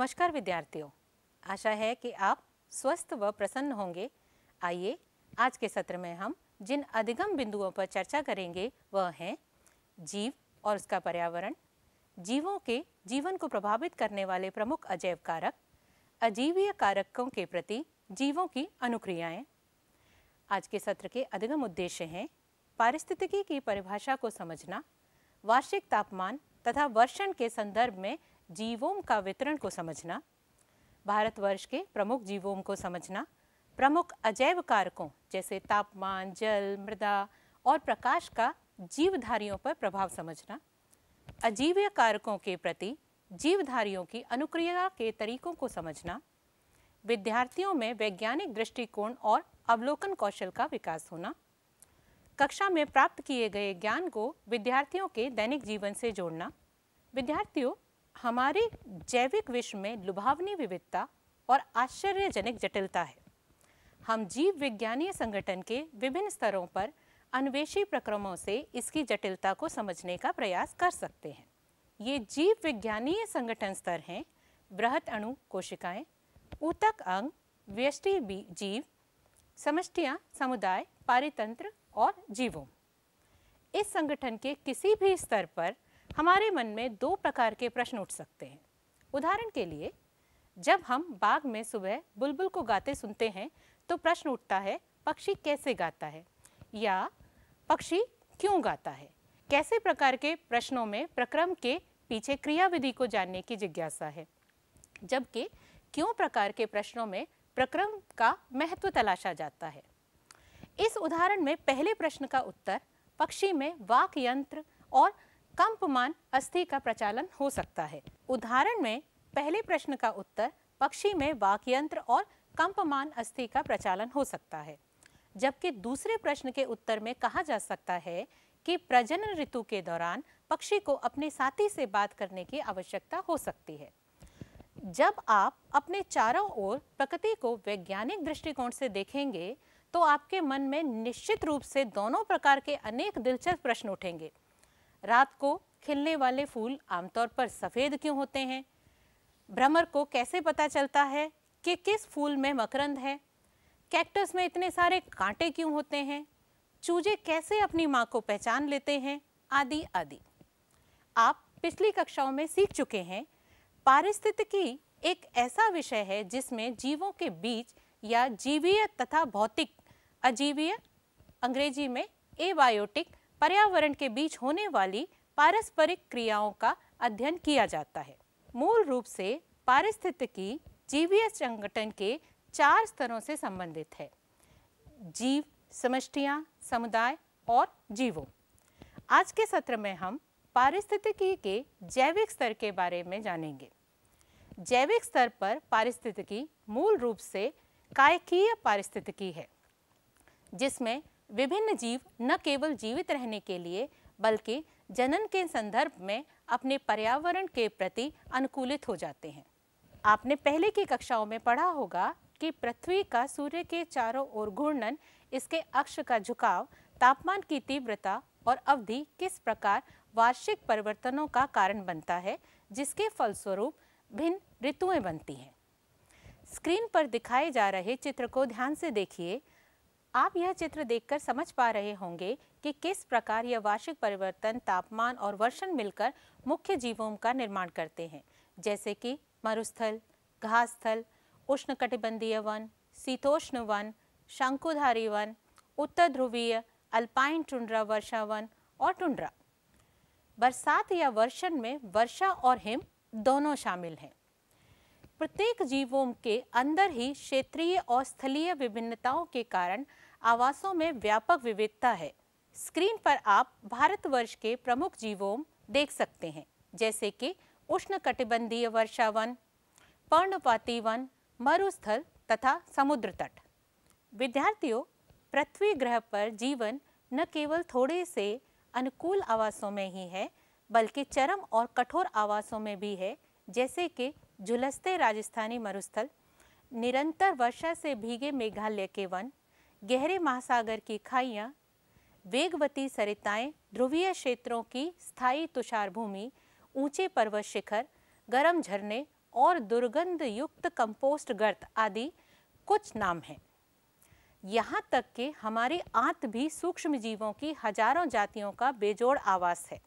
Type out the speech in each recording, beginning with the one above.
नमस्कार विद्यार्थियों आशा है कि आप स्वस्थ व प्रसन्न होंगे आइए आज के सत्र में हम जिन अधिगम बिंदुओं पर चर्चा करेंगे वह हैं जीव और उसका पर्यावरण जीवों के जीवन को प्रभावित करने वाले प्रमुख अजैव कारक अजीवीय कारकों के प्रति जीवों की अनुक्रियाएं आज के सत्र के अधिगम उद्देश्य हैं पारिस्थितिकी की परिभाषा को समझना वार्षिक तापमान तथा वर्षण के संदर्भ में जीवोम का वितरण को समझना भारतवर्ष के प्रमुख जीवोम को समझना प्रमुख अजैव कारकों जैसे तापमान जल मृदा और प्रकाश का जीवधारियों पर प्रभाव समझना अजीव्य कारकों के प्रति जीवधारियों की अनुक्रिया के तरीकों को समझना विद्यार्थियों में वैज्ञानिक दृष्टिकोण और अवलोकन कौशल का विकास होना कक्षा में प्राप्त किए गए ज्ञान को विद्यार्थियों के दैनिक जीवन से जोड़ना विद्यार्थियों हमारे जैविक विश्व में लुभावनी विविधता और आश्चर्यजनक जटिलता है हम जीव विज्ञानीय संगठन के विभिन्न स्तरों पर अन्वेषी प्रक्रमों से इसकी जटिलता को समझने का प्रयास कर सकते हैं ये जीव विज्ञानीय संगठन स्तर हैं बृहत अणु कोशिकाएं, ऊतक अंग व्यष्टि जीव समष्टियाँ समुदाय पारितंत्र और जीवों इस संगठन के किसी भी स्तर पर हमारे मन में दो प्रकार के प्रश्न उठ सकते हैं उदाहरण के लिए जब हम बाग में सुबह बुलबुल को गाते सुनते हैं तो प्रश्न उठता है पक्षी कैसे गाता है या पक्षी क्यों गाता है कैसे प्रकार के प्रश्नों में प्रक्रम के पीछे क्रियाविधि को जानने की जिज्ञासा है जबकि क्यों प्रकार के प्रश्नों में प्रक्रम का महत्व तलाशा जाता है इस उदाहरण में पहले प्रश्न का उत्तर पक्षी में वाक यंत्र और कंपमान अस्थि का प्रचालन हो सकता है उदाहरण में पहले प्रश्न का उत्तर पक्षी में वाक्यंत्र और कंपमान अस्थि का प्रचालन हो सकता है जबकि दूसरे प्रश्न के उत्तर में कहा जा सकता है कि प्रजनन ऋतु के दौरान पक्षी को अपने साथी से बात करने की आवश्यकता हो सकती है जब आप अपने चारों ओर प्रकृति को वैज्ञानिक दृष्टिकोण से देखेंगे तो आपके मन में निश्चित रूप से दोनों प्रकार के अनेक दिलचस्प प्रश्न उठेंगे रात को खिलने वाले फूल आमतौर पर सफ़ेद क्यों होते हैं भ्रमर को कैसे पता चलता है कि किस फूल में मकरंद है कैक्टस में इतने सारे कांटे क्यों होते हैं चूजे कैसे अपनी माँ को पहचान लेते हैं आदि आदि आप पिछली कक्षाओं में सीख चुके हैं पारिस्थितिकी एक ऐसा विषय है जिसमें जीवों के बीच या जीवीय तथा भौतिक अजीवीय अंग्रेजी में एबायोटिक पर्यावरण के बीच होने वाली पारस्परिक क्रियाओं का अध्ययन किया जाता है मूल रूप से पारिस्थितिकी जीवीय संगठन के चार स्तरों से संबंधित है जीव समष्टियाँ समुदाय और जीवों आज के सत्र में हम पारिस्थितिकी के जैविक स्तर के बारे में जानेंगे जैविक स्तर पर पारिस्थितिकी मूल रूप से कायकीय पारिस्थितिकी है जिसमें विभिन्न जीव न केवल जीवित रहने के लिए बल्कि जनन के संदर्भ में अपने पर्यावरण के प्रति अनुकूलित हो जाते हैं आपने पहले की कक्षाओं में पढ़ा होगा कि पृथ्वी का सूर्य के चारों ओर घूर्णन इसके अक्ष का झुकाव तापमान की तीव्रता और अवधि किस प्रकार वार्षिक परिवर्तनों का कारण बनता है जिसके फलस्वरूप भिन्न ऋतुएं बनती हैं स्क्रीन पर दिखाए जा रहे चित्र को ध्यान से देखिए आप यह चित्र देखकर समझ पा रहे होंगे कि किस प्रकार यह वार्षिक परिवर्तन तापमान और वर्षण मिलकर मुख्य जीवों का निर्माण करते हैं जैसे कि मरुस्थल घास स्थल उष्णकटिबंधीय वन शीतोष्ण वन शंकुधारी वन उत्तर ध्रुवीय अल्पाइन टुंड्रा वर्षा वन और टुंड्रा बरसात या वर्षण में वर्षा और हिम दोनों शामिल हैं प्रत्येक जीवों के अंदर ही क्षेत्रीय और स्थलीय विभिन्नताओं के कारण आवासों में व्यापक विविधता है स्क्रीन पर आप भारतवर्ष के प्रमुख जीवों देख सकते हैं जैसे कि उष्णकटिबंधीय वर्षावन पर्णपाती वन मरुस्थल तथा समुद्र तट विद्यार्थियों पृथ्वी ग्रह पर जीवन न केवल थोड़े से अनुकूल आवासों में ही है बल्कि चरम और कठोर आवासों में भी है जैसे कि झुलसते राजस्थानी मरुस्थल निरंतर वर्षा से भीगे मेघालय के वन गहरे महासागर की खाइयाँ वेगवती सरिताएँ ध्रुवीय क्षेत्रों की स्थायी तुषार भूमि ऊंचे पर्वत शिखर गर्म झरने और दुर्गंध युक्त कंपोस्ट गर्त आदि कुछ नाम हैं यहाँ तक कि हमारी आंत भी सूक्ष्म जीवों की हजारों जातियों का बेजोड़ आवास है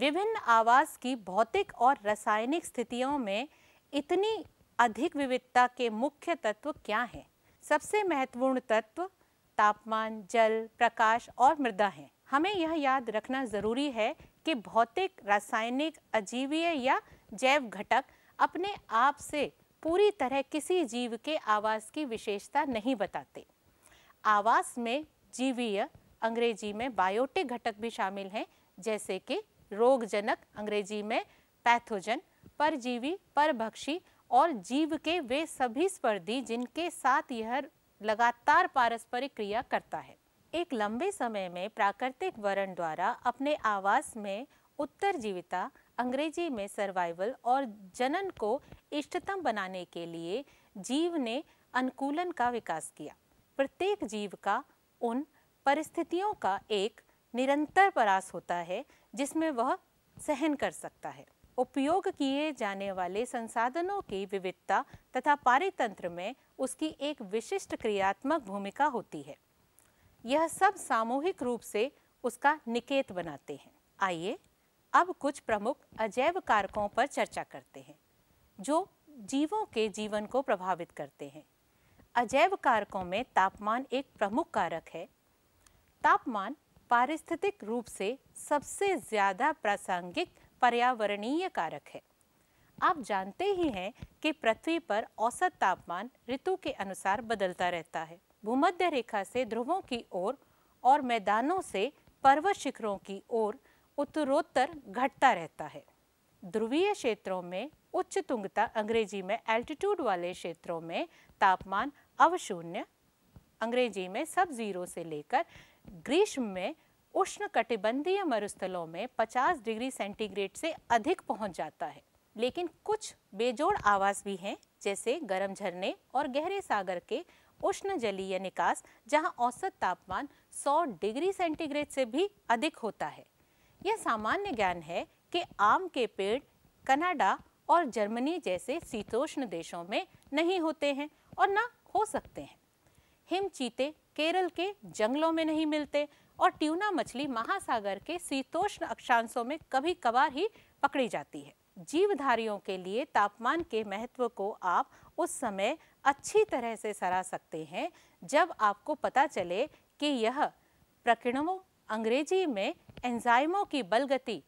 विभिन्न आवास की भौतिक और रासायनिक स्थितियों में इतनी अधिक विविधता के मुख्य तत्व क्या हैं सबसे महत्वपूर्ण तत्व तापमान जल प्रकाश और मृदा हैं हमें यह याद रखना ज़रूरी है कि भौतिक रासायनिक अजीवीय या जैव घटक अपने आप से पूरी तरह किसी जीव के आवास की विशेषता नहीं बताते आवास में जीवीय अंग्रेजी में बायोटिक घटक भी शामिल हैं जैसे कि रोगजनक अंग्रेजी में पैथोजन परजीवी परभक्षी और जीव के वे सभी स्पर्धी जिनके साथ यह लगातार पारस्परिक क्रिया करता है एक लंबे समय में प्राकृतिक वर्ण द्वारा अपने आवास में उत्तर जीविता अंग्रेजी में सर्वाइवल और जनन को इष्टतम बनाने के लिए जीव ने अनुकूलन का विकास किया प्रत्येक जीव का उन परिस्थितियों का एक निरंतर प्रयास होता है जिसमें वह सहन कर सकता है उपयोग किए जाने वाले संसाधनों की विविधता तथा पारितंत्र में उसकी एक विशिष्ट क्रियात्मक भूमिका होती है यह सब सामूहिक रूप से उसका निकेत बनाते हैं आइए अब कुछ प्रमुख अजैव कारकों पर चर्चा करते हैं जो जीवों के जीवन को प्रभावित करते हैं अजैव कारकों में तापमान एक प्रमुख कारक है तापमान पारिस्थितिक रूप से सबसे ज़्यादा प्रासंगिक पर्यावरणीय कारक है आप जानते ही हैं कि पृथ्वी पर औसत तापमान ऋतु के अनुसार बदलता रहता है भूमध्य रेखा से ध्रुवों की ओर और, और मैदानों से पर्वत शिखरों की ओर उत्तरोत्तर घटता रहता है ध्रुवीय क्षेत्रों में उच्च तुंगता अंग्रेजी में एल्टीट्यूड वाले क्षेत्रों में तापमान अवशून्य अंग्रेजी में सब जीरो से लेकर ग्रीष्म में उष्ण कटिबंधीय मरुस्थलों में 50 डिग्री सेंटीग्रेड से अधिक पहुंच जाता है लेकिन कुछ बेजोड़ आवास भी हैं जैसे गर्म झरने और गहरे सागर के उष्ण जलीय निकास जहां औसत तापमान 100 डिग्री सेंटीग्रेड से भी अधिक होता है यह सामान्य ज्ञान है कि आम के पेड़ कनाडा और जर्मनी जैसे शीतोष्ण देशों में नहीं होते हैं और न हो सकते हैं हिम चीते केरल के जंगलों में नहीं मिलते और ट्यूना मछली महासागर के शीतोष्ण अक्षांशों में कभी कभार ही पकड़ी जाती है जीवधारियों के लिए तापमान के महत्व को आप उस समय अच्छी तरह से सराह सकते हैं जब आपको पता चले कि यह प्रकिणवों अंग्रेजी में एंजाइमों की बलगति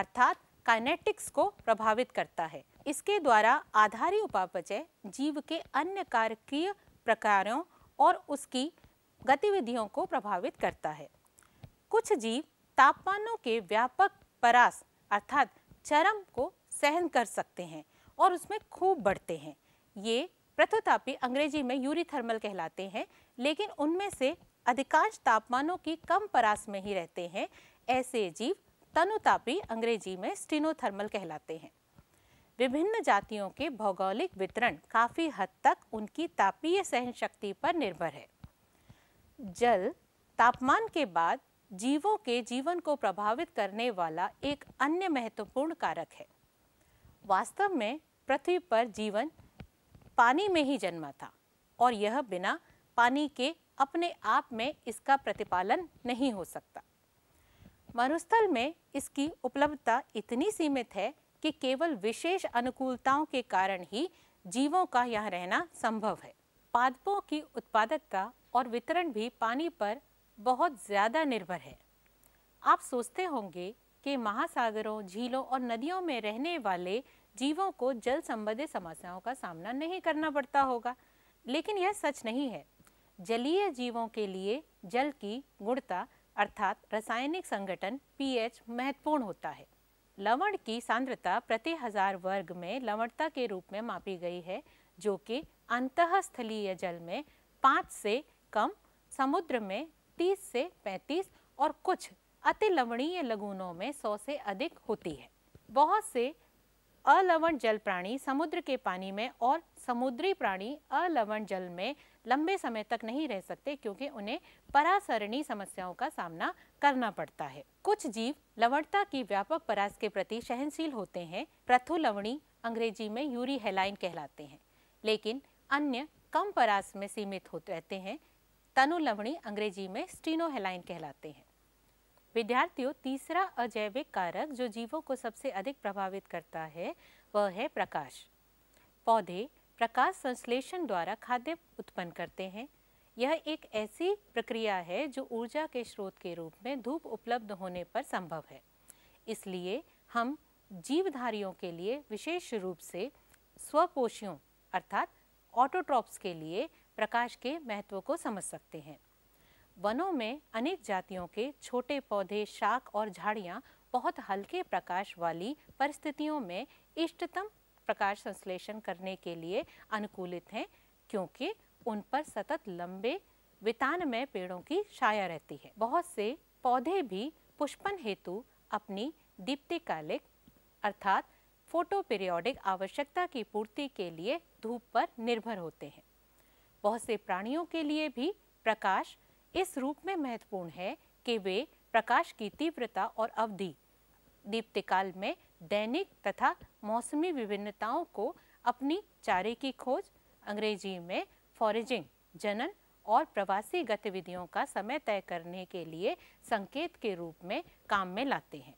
अर्थात काइनेटिक्स को प्रभावित करता है इसके द्वारा आधारी उपापचय जीव के अन्य कार्यक्रिय प्रकारों और उसकी गतिविधियों को प्रभावित करता है कुछ जीव तापमानों के व्यापक परास अर्थात चरम को सहन कर सकते हैं और उसमें खूब बढ़ते हैं ये पृथुतापी अंग्रेजी में यूरीथर्मल कहलाते हैं लेकिन उनमें से अधिकांश तापमानों की कम परास में ही रहते हैं ऐसे जीव तनुतापी अंग्रेजी में स्टिनोथर्मल कहलाते हैं विभिन्न जातियों के भौगोलिक वितरण काफ़ी हद तक उनकी तापीय सहन शक्ति पर निर्भर है जल तापमान के बाद जीवों के जीवन को प्रभावित करने वाला एक अन्य महत्वपूर्ण कारक है वास्तव में पृथ्वी पर जीवन पानी में ही जन्मा था और यह बिना पानी के अपने आप में इसका प्रतिपालन नहीं हो सकता मरुस्थल में इसकी उपलब्धता इतनी सीमित है कि केवल विशेष अनुकूलताओं के कारण ही जीवों का यहाँ रहना संभव है पादपों की उत्पादकता और वितरण भी पानी पर बहुत ज़्यादा निर्भर है आप सोचते होंगे कि महासागरों झीलों और नदियों में रहने वाले जीवों को जल संबंधित समस्याओं का सामना नहीं करना पड़ता होगा लेकिन यह सच नहीं है जलीय जीवों के लिए जल की गुणता अर्थात रासायनिक संगठन पीएच महत्वपूर्ण होता है लवण की सांद्रता प्रति हजार वर्ग में लवणता के रूप में मापी गई है जो कि अंतस्थलीय जल में पाँच से कम समुद्र में 30 से 35 और कुछ अति लवणीय लगूनों में 100 से अधिक होती है बहुत से अलवण जल प्राणी समुद्र के पानी में और समुद्री प्राणी अलवण जल में लंबे समय तक नहीं रह सकते क्योंकि उन्हें परासरणी समस्याओं का सामना करना पड़ता है कुछ जीव लवणता की व्यापक परास के प्रति सहनशील होते हैं प्रथु लवणी अंग्रेजी में यूरी हेलाइन कहलाते हैं लेकिन अन्य कम परास में सीमित होते रहते हैं तनु लवणी अंग्रेजी में स्टीनोहेलाइन कहलाते हैं विद्यार्थियों तीसरा अजैविक कारक जो जीवों को सबसे अधिक प्रभावित करता है वह है प्रकाश पौधे प्रकाश संश्लेषण द्वारा खाद्य उत्पन्न करते हैं यह एक ऐसी प्रक्रिया है जो ऊर्जा के स्रोत के रूप में धूप उपलब्ध होने पर संभव है इसलिए हम जीवधारियों के लिए विशेष रूप से स्वपोषियों अर्थात ऑटोट्रॉप्स के लिए प्रकाश के महत्व को समझ सकते हैं वनों में अनेक जातियों के छोटे पौधे शाख और झाड़ियाँ बहुत हल्के प्रकाश वाली परिस्थितियों में इष्टतम प्रकाश संश्लेषण करने के लिए अनुकूलित हैं क्योंकि उन पर सतत लंबे वितानमय पेड़ों की छाया रहती है बहुत से पौधे भी पुष्पन हेतु अपनी दीप्तिकालिक अर्थात फोटोपीरियोडिक आवश्यकता की पूर्ति के लिए धूप पर निर्भर होते हैं बहुत से प्राणियों के लिए भी प्रकाश इस रूप में महत्वपूर्ण है कि वे प्रकाश की तीव्रता और अवधि दीप्तिकाल में दैनिक तथा मौसमी विभिन्नताओं को अपनी चारे की खोज अंग्रेजी में फॉरेजिंग जनन और प्रवासी गतिविधियों का समय तय करने के लिए संकेत के रूप में काम में लाते हैं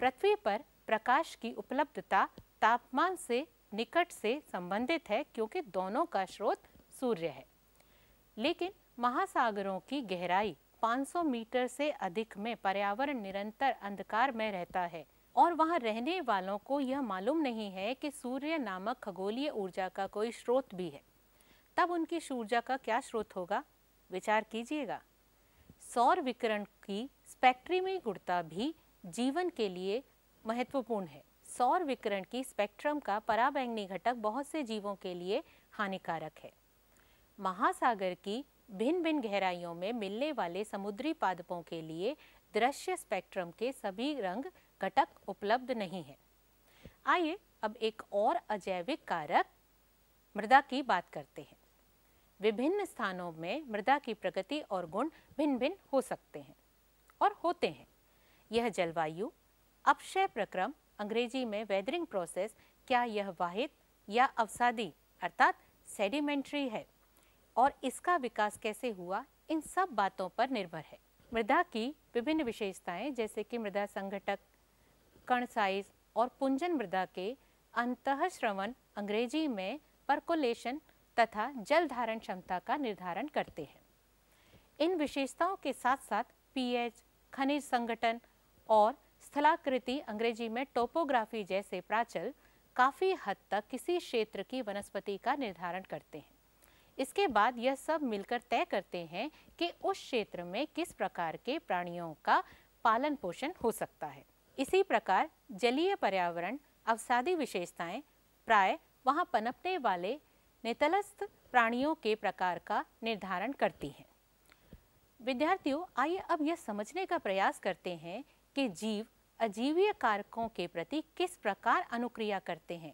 पृथ्वी पर प्रकाश की उपलब्धता तापमान से निकट से संबंधित है क्योंकि दोनों का स्रोत सूर्य है लेकिन महासागरों की गहराई 500 मीटर से अधिक में पर्यावरण निरंतर अंधकार में रहता है और वहाँ रहने वालों को यह मालूम नहीं है कि सूर्य नामक खगोलीय ऊर्जा का कोई स्रोत भी है तब उनकी ऊर्जा का क्या स्रोत होगा विचार कीजिएगा सौर विकिरण की स्पेक्ट्रमी गुणता भी जीवन के लिए महत्वपूर्ण है सौर विकरण की स्पेक्ट्रम का पराबैंगनी घटक बहुत से जीवों के लिए हानिकारक है महासागर की भिन्न भिन्न गहराइयों में मिलने वाले समुद्री पादपों के लिए दृश्य स्पेक्ट्रम के सभी रंग घटक उपलब्ध नहीं हैं। आइए अब एक और अजैविक कारक मृदा की बात करते हैं विभिन्न स्थानों में मृदा की प्रगति और गुण भिन्न भिन्न हो सकते हैं और होते हैं यह जलवायु अपशय प्रक्रम अंग्रेजी में वेदरिंग प्रोसेस क्या यह वाहित या अवसादी अर्थात सेडिमेंट्री है और इसका विकास कैसे हुआ इन सब बातों पर निर्भर है मृदा की विभिन्न विशेषताएं जैसे कि मृदा संगठक कण साइज और पुंजन मृदा के श्रवण अंग्रेजी में परकोलेशन तथा जल धारण क्षमता का निर्धारण करते हैं इन विशेषताओं के साथ साथ पीएच, खनिज संगठन और स्थलाकृति अंग्रेजी में टोपोग्राफी जैसे प्राचल काफ़ी हद तक किसी क्षेत्र की वनस्पति का निर्धारण करते हैं इसके बाद यह सब मिलकर तय करते हैं कि उस क्षेत्र में किस प्रकार के प्राणियों का पालन पोषण हो सकता है इसी प्रकार जलीय पर्यावरण अवसादी विशेषताएं प्राय वहां पनपने वाले नेतलस्थ प्राणियों के प्रकार का निर्धारण करती हैं विद्यार्थियों आइए अब यह समझने का प्रयास करते हैं कि जीव अजीवीय कारकों के प्रति किस प्रकार अनुक्रिया करते हैं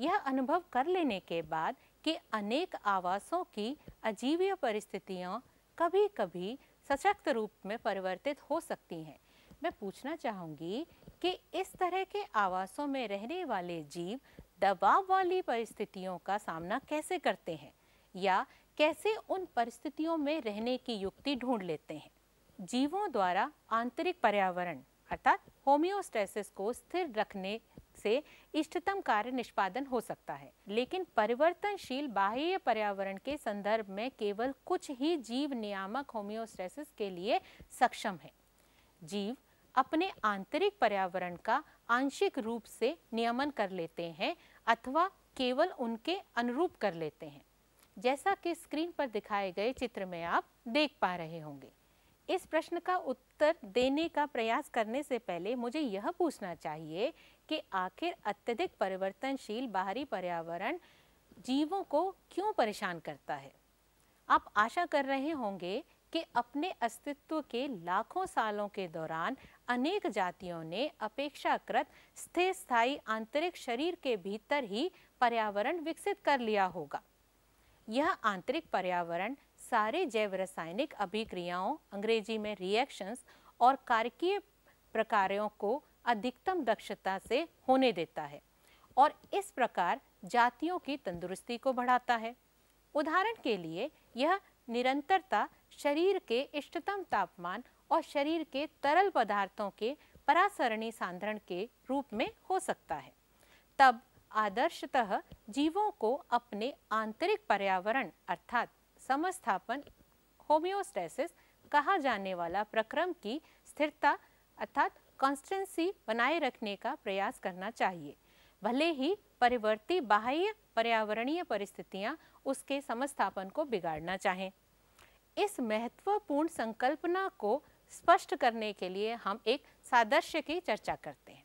यह अनुभव कर लेने के बाद कि अनेक आवासों की अजीवीय परिस्थितियाँ कभी कभी सशक्त रूप में परिवर्तित हो सकती हैं मैं पूछना चाहूँगी कि इस तरह के आवासों में रहने वाले जीव दबाव वाली परिस्थितियों का सामना कैसे करते हैं या कैसे उन परिस्थितियों में रहने की युक्ति ढूंढ लेते हैं जीवों द्वारा आंतरिक पर्यावरण अर्थात होमियोस्टेसिस को स्थिर रखने से इष्टतम कार्य निष्पादन हो सकता है लेकिन परिवर्तनशील बाह्य पर्यावरण के संदर्भ में केवल कुछ ही जीव नियामक होम्योस्टेसिस के लिए सक्षम है जीव अपने आंतरिक पर्यावरण का आंशिक रूप से नियमन कर लेते हैं अथवा केवल उनके अनुरूप कर लेते हैं जैसा कि स्क्रीन पर दिखाए गए चित्र में आप देख पा रहे होंगे इस प्रश्न का उत्तर देने का प्रयास करने से पहले मुझे यह पूछना चाहिए कि आखिर अत्यधिक परिवर्तनशील बाहरी पर्यावरण जीवों को क्यों परेशान करता है आप आशा कर रहे होंगे कि अपने अस्तित्व के लाखों सालों के दौरान अनेक जातियों ने अपेक्षाकृत स्थिर स्थायी आंतरिक शरीर के भीतर ही पर्यावरण विकसित कर लिया होगा यह आंतरिक पर्यावरण सारे जैव रासायनिक अभिक्रियाओं अंग्रेजी में रिएक्शंस और कारकीय प्रकारों को अधिकतम दक्षता से होने देता है और इस प्रकार जातियों की तंदुरुस्ती को बढ़ाता है उदाहरण के लिए यह निरंतरता शरीर के इष्टतम तापमान और शरीर के तरल पदार्थों के परासरणी सांद्रण के रूप में हो सकता है तब आदर्शतः जीवों को अपने आंतरिक पर्यावरण अर्थात समस्थापन होमियोस्टेसिस कहा जाने वाला प्रक्रम की स्थिरता अर्थात कॉन्स्टेंसी बनाए रखने का प्रयास करना चाहिए भले ही परिवर्ती बाह्य पर्यावरणीय परिस्थितियां उसके समस्थापन को बिगाड़ना चाहें इस महत्वपूर्ण संकल्पना को स्पष्ट करने के लिए हम एक सादृश्य की चर्चा करते हैं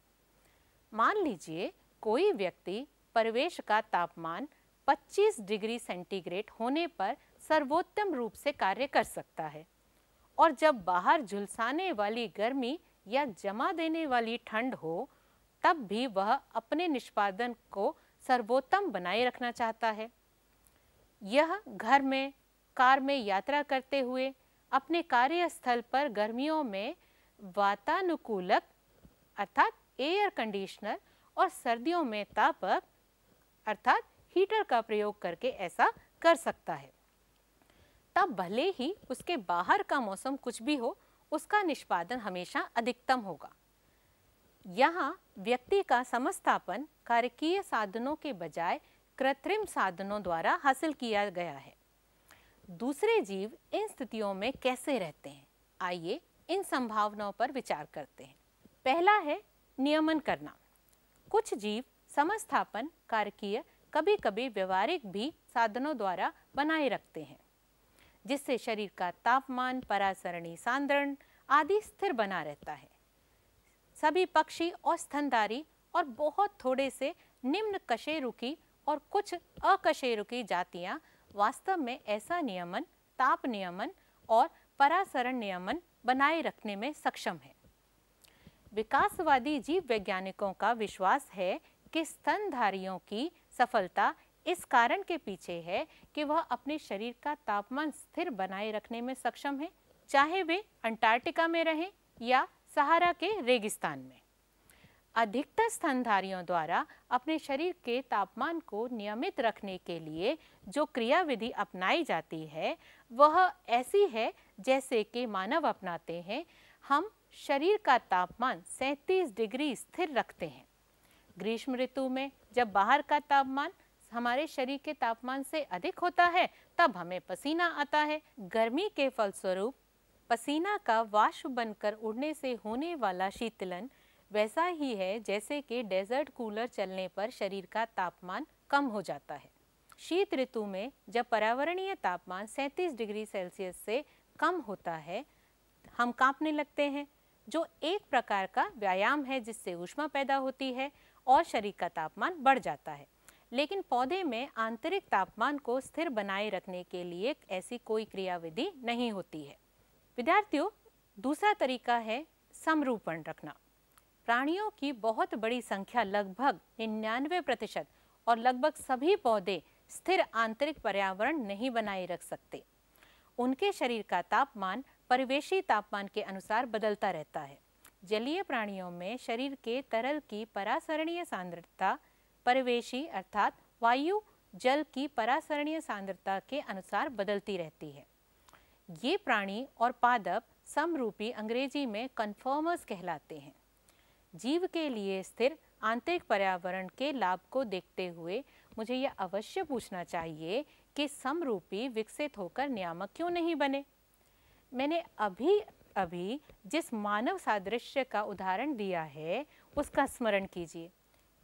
मान लीजिए कोई व्यक्ति परिवेश का तापमान 25 डिग्री सेंटीग्रेड होने पर सर्वोत्तम रूप से कार्य कर सकता है और जब बाहर झुलसाने वाली गर्मी या जमा देने वाली ठंड हो तब भी वह अपने निष्पादन को सर्वोत्तम बनाए रखना चाहता है यह घर में कार में यात्रा करते हुए अपने कार्यस्थल पर गर्मियों में वातानुकूलक अर्थात एयर कंडीशनर और सर्दियों में तापक अर्थात हीटर का प्रयोग करके ऐसा कर सकता है तब भले ही उसके बाहर का मौसम कुछ भी हो उसका निष्पादन हमेशा अधिकतम होगा यहाँ व्यक्ति का समस्थापन कार्यकीय साधनों के बजाय कृत्रिम साधनों द्वारा हासिल किया गया है दूसरे जीव इन स्थितियों में कैसे रहते हैं आइए इन संभावनाओं पर विचार करते हैं पहला है नियमन करना कुछ जीव समस्थापन कार्यकीय कभी कभी व्यवहारिक भी साधनों द्वारा बनाए रखते हैं जिससे शरीर का तापमान परासरणी सांद्रण आदि स्थिर बना रहता है सभी पक्षी और स्तनधारी और बहुत थोड़े से निम्न कशेरुकी और कुछ अकशेरुकी जातियां वास्तव में ऐसा नियमन ताप नियमन और परासरण नियमन बनाए रखने में सक्षम है विकासवादी जीव वैज्ञानिकों का विश्वास है कि स्तनधारियों की सफलता इस कारण के पीछे है कि वह अपने शरीर का तापमान स्थिर बनाए रखने में सक्षम है चाहे वे अंटार्कटिका में रहें या सहारा के रेगिस्तान में अधिकतर स्तनधारियों द्वारा अपने शरीर के तापमान को नियमित रखने के लिए जो क्रियाविधि अपनाई जाती है वह ऐसी है जैसे कि मानव अपनाते हैं हम शरीर का तापमान 37 डिग्री स्थिर रखते हैं ग्रीष्म ऋतु में जब बाहर का तापमान हमारे शरीर के तापमान से अधिक होता है तब हमें पसीना आता है गर्मी के फलस्वरूप पसीना का वाष्प बनकर उड़ने से होने वाला शीतलन वैसा ही है जैसे कि डेजर्ट कूलर चलने पर शरीर का तापमान कम हो जाता है शीत ऋतु में जब पर्यावरणीय तापमान 37 डिग्री सेल्सियस से कम होता है हम कांपने लगते हैं जो एक प्रकार का व्यायाम है जिससे ऊष्मा पैदा होती है और शरीर का तापमान बढ़ जाता है लेकिन पौधे में आंतरिक तापमान को स्थिर बनाए रखने के लिए ऐसी कोई क्रियाविधि नहीं होती है विद्यार्थियों दूसरा तरीका है समरूपण रखना प्राणियों की बहुत बड़ी संख्या लगभग निन्यानवे प्रतिशत और लगभग सभी पौधे स्थिर आंतरिक पर्यावरण नहीं बनाए रख सकते उनके शरीर का तापमान परिवेशी तापमान के अनुसार बदलता रहता है जलीय प्राणियों में शरीर के तरल की परासरणीय सांद्रता परिवेशी अर्थात वायु जल की परासरणीय सांद्रता के अनुसार बदलती रहती है ये प्राणी और पादप समरूपी अंग्रेजी में कन्फर्मर्स कहलाते हैं जीव के लिए स्थिर आंतरिक पर्यावरण के लाभ को देखते हुए मुझे यह अवश्य पूछना चाहिए कि समरूपी विकसित होकर नियामक क्यों नहीं बने मैंने अभी अभी जिस मानव सादृश्य का उदाहरण दिया है उसका स्मरण कीजिए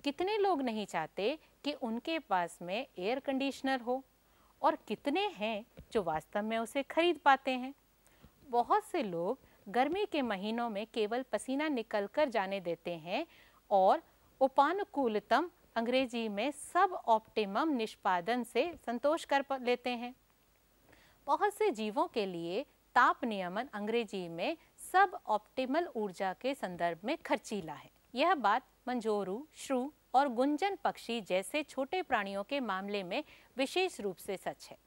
कितने लोग नहीं चाहते कि उनके पास में एयर कंडीशनर हो और कितने हैं जो वास्तव में उसे खरीद पाते हैं बहुत से लोग गर्मी के महीनों में केवल पसीना निकल कर जाने देते हैं और उपानुकूलतम अंग्रेजी में सब ऑप्टिमम निष्पादन से संतोष कर लेते हैं बहुत से जीवों के लिए ताप नियमन अंग्रेजी में सब ऑप्टिमल ऊर्जा के संदर्भ में खर्चीला है यह बात मंजोरू श्रु और गुंजन पक्षी जैसे छोटे प्राणियों के मामले में विशेष रूप से सच है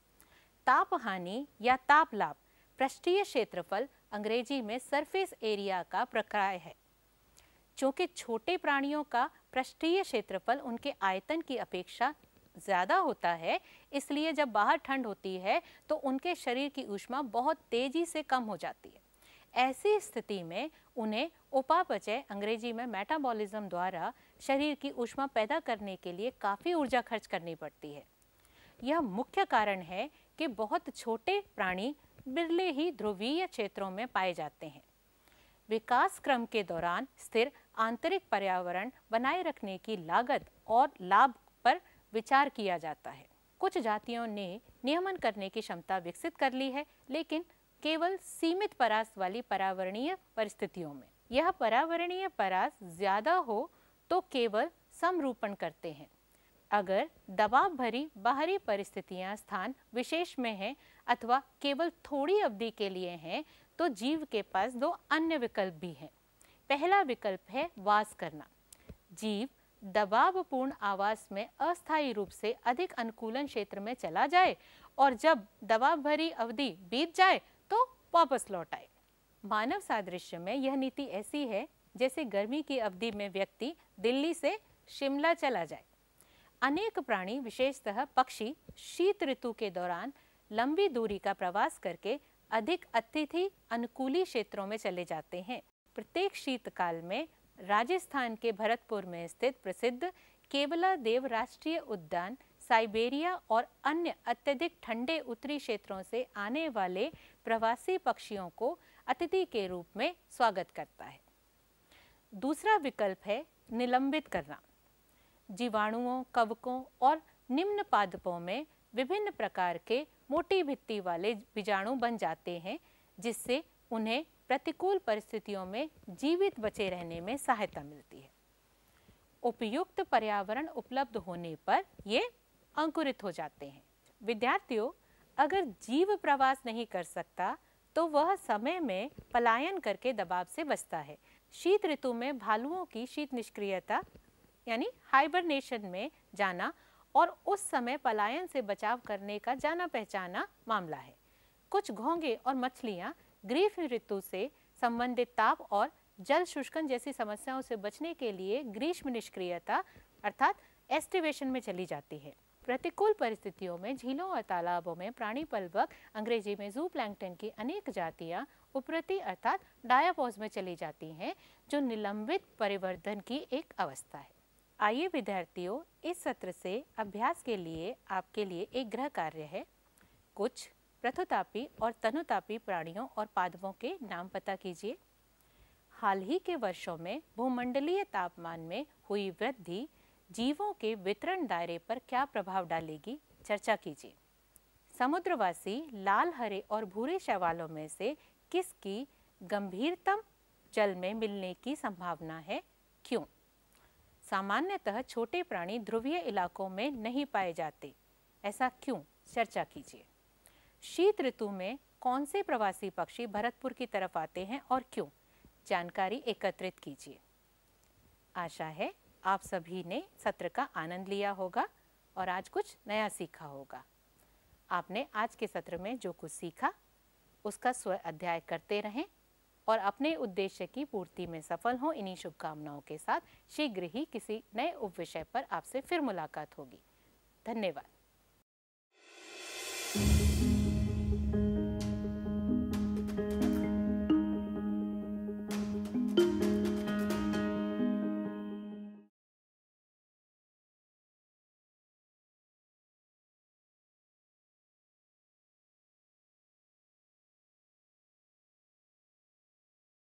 ताप हानि या ताप लाभ पृष्ठीय क्षेत्रफल अंग्रेजी में सरफेस एरिया का प्रकार है चूँकि छोटे प्राणियों का पृष्ठीय क्षेत्रफल उनके आयतन की अपेक्षा ज़्यादा होता है इसलिए जब बाहर ठंड होती है तो उनके शरीर की ऊष्मा बहुत तेज़ी से कम हो जाती है ऐसी स्थिति में उन्हें उपापचय अंग्रेजी में मेटाबॉलिज्म द्वारा शरीर की ऊष्मा पैदा करने के लिए काफ़ी ऊर्जा खर्च करनी पड़ती है यह मुख्य कारण है कि बहुत छोटे प्राणी बिरले ही ध्रुवीय क्षेत्रों में पाए जाते हैं विकास क्रम के दौरान स्थिर आंतरिक पर्यावरण बनाए रखने की लागत और लाभ पर विचार किया जाता है कुछ जातियों ने नियमन करने की क्षमता विकसित कर ली है लेकिन केवल सीमित परास वाली परावरणीय परिस्थितियों में यह परावरणीय परास ज़्यादा हो तो केवल समरूपण करते हैं अगर दबाव भरी बाहरी परिस्थितियां स्थान विशेष में हैं अथवा केवल थोड़ी अवधि के लिए हैं तो जीव के पास दो अन्य विकल्प भी हैं पहला विकल्प है वास करना जीव दबावपूर्ण आवास में अस्थायी रूप से अधिक अनुकूलन क्षेत्र में चला जाए और जब दबाव भरी अवधि बीत जाए वापस लौट आए मानव सादृश्य में यह नीति ऐसी है जैसे गर्मी की अवधि में व्यक्ति दिल्ली से शिमला चला जाए अनेक प्राणी विशेषतः पक्षी शीत ऋतु के दौरान लंबी दूरी का प्रवास करके अधिक अतिथि अनुकूली क्षेत्रों में चले जाते हैं प्रत्येक शीतकाल में राजस्थान के भरतपुर में स्थित प्रसिद्ध केवला देव राष्ट्रीय उद्यान साइबेरिया और अन्य अत्यधिक ठंडे उत्तरी क्षेत्रों से आने वाले प्रवासी पक्षियों को अतिथि के रूप में स्वागत करता है दूसरा विकल्प है निलंबित करना जीवाणुओं कवकों और निम्न पादपों में विभिन्न प्रकार के मोटी भित्ती वाले बीजाणु बन जाते हैं जिससे उन्हें प्रतिकूल परिस्थितियों में जीवित बचे रहने में सहायता मिलती है उपयुक्त पर्यावरण उपलब्ध होने पर ये अंकुरित हो जाते हैं विद्यार्थियों अगर जीव प्रवास नहीं कर सकता तो वह समय में पलायन करके दबाव से बचता है शीत ऋतु में भालुओं की शीत निष्क्रियता यानी हाइबरनेशन में जाना और उस समय पलायन से बचाव करने का जाना पहचाना मामला है कुछ घोंगे और मछलियाँ ग्रीष्म ऋतु से संबंधित ताप और जल शुष्कन जैसी समस्याओं से बचने के लिए ग्रीष्म निष्क्रियता अर्थात एस्टिवेशन में चली जाती है प्रतिकूल परिस्थितियों में झीलों और तालाबों में प्राणी पलवक अंग्रेजी में जू प्लैंकटन की अनेक जातियां उपरती अर्थात डायापोज में चली जाती हैं जो निलंबित परिवर्धन की एक अवस्था है आइए विद्यार्थियों इस सत्र से अभ्यास के लिए आपके लिए एक गृह कार्य है कुछ प्रथुतापी और तनुतापी प्राणियों और पादवों के नाम पता कीजिए हाल ही के वर्षों में भूमंडलीय तापमान में हुई वृद्धि जीवों के वितरण दायरे पर क्या प्रभाव डालेगी चर्चा कीजिए समुद्रवासी लाल हरे और भूरे शैवालों में से किसकी गंभीरतम जल में मिलने की संभावना है क्यों सामान्यतः छोटे प्राणी ध्रुवीय इलाकों में नहीं पाए जाते ऐसा क्यों चर्चा कीजिए शीत ऋतु में कौन से प्रवासी पक्षी भरतपुर की तरफ आते हैं और क्यों जानकारी एकत्रित कीजिए आशा है आप सभी ने सत्र का आनंद लिया होगा और आज कुछ नया सीखा होगा आपने आज के सत्र में जो कुछ सीखा उसका स्व अध्याय करते रहें और अपने उद्देश्य की पूर्ति में सफल हों इन्हीं शुभकामनाओं के साथ शीघ्र ही किसी नए विषय पर आपसे फिर मुलाकात होगी धन्यवाद